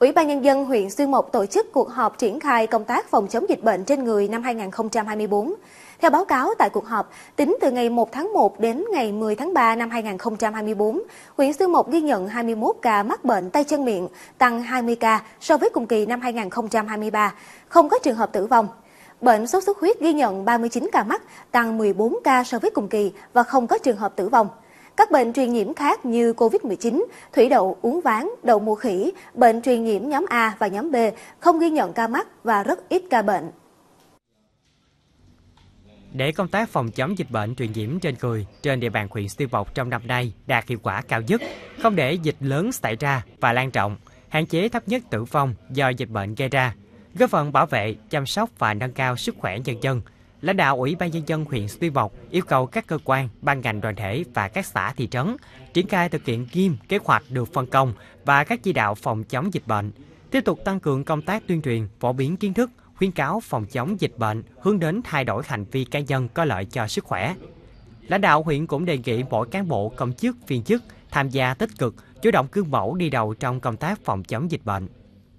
Ủy ban Nhân dân huyện Xuyên Mộc tổ chức cuộc họp triển khai công tác phòng chống dịch bệnh trên người năm 2024. Theo báo cáo tại cuộc họp, tính từ ngày 1 tháng 1 đến ngày 10 tháng 3 năm 2024, huyện Xuyên Mộc ghi nhận 21 ca mắc bệnh tay chân miệng, tăng 20 ca so với cùng kỳ năm 2023, không có trường hợp tử vong. Bệnh sốt xuất huyết ghi nhận 39 ca mắc, tăng 14 ca so với cùng kỳ và không có trường hợp tử vong. Các bệnh truyền nhiễm khác như COVID-19, thủy đậu, uống ván, đậu mùa khỉ, bệnh truyền nhiễm nhóm A và nhóm B không ghi nhận ca mắc và rất ít ca bệnh. Để công tác phòng chống dịch bệnh truyền nhiễm trên người trên địa bàn huyện Siêu Bọc trong năm nay đạt hiệu quả cao nhất, không để dịch lớn xảy ra và lan rộng, hạn chế thấp nhất tử vong do dịch bệnh gây ra, góp phần bảo vệ, chăm sóc và nâng cao sức khỏe nhân dân – lãnh đạo Ủy ban Nhân dân huyện Tuy Mộc yêu cầu các cơ quan, ban ngành đoàn thể và các xã thị trấn triển khai thực hiện nghiêm kế hoạch được phân công và các chỉ đạo phòng chống dịch bệnh, tiếp tục tăng cường công tác tuyên truyền, phổ biến kiến thức, khuyến cáo phòng chống dịch bệnh hướng đến thay đổi hành vi cá nhân có lợi cho sức khỏe. Lãnh đạo huyện cũng đề nghị mỗi cán bộ, công chức, viên chức tham gia tích cực, chủ động gương mẫu đi đầu trong công tác phòng chống dịch bệnh.